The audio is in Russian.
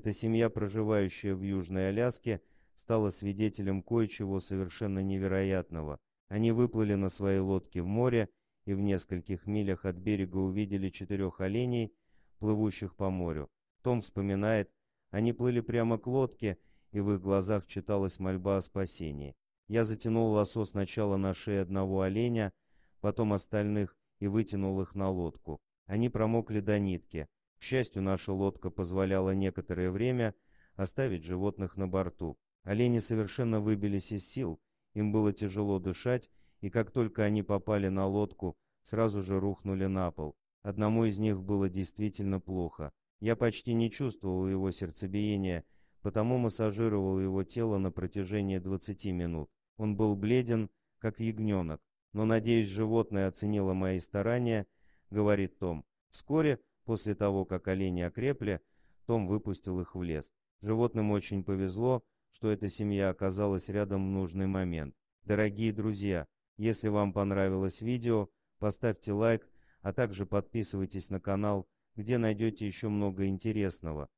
Эта семья, проживающая в Южной Аляске, стала свидетелем кое-чего совершенно невероятного. Они выплыли на своей лодке в море и в нескольких милях от берега увидели четырех оленей, плывущих по морю. Том вспоминает, они плыли прямо к лодке, и в их глазах читалась мольба о спасении. Я затянул лосо сначала на шее одного оленя, потом остальных, и вытянул их на лодку. Они промокли до нитки. К счастью, наша лодка позволяла некоторое время оставить животных на борту. Олени совершенно выбились из сил, им было тяжело дышать, и как только они попали на лодку, сразу же рухнули на пол. Одному из них было действительно плохо. Я почти не чувствовал его сердцебиения, потому массажировал его тело на протяжении 20 минут. Он был бледен, как ягненок, но, надеюсь, животное оценило мои старания, говорит Том. Вскоре После того, как олени окрепли, Том выпустил их в лес. Животным очень повезло, что эта семья оказалась рядом в нужный момент. Дорогие друзья, если вам понравилось видео, поставьте лайк, а также подписывайтесь на канал, где найдете еще много интересного.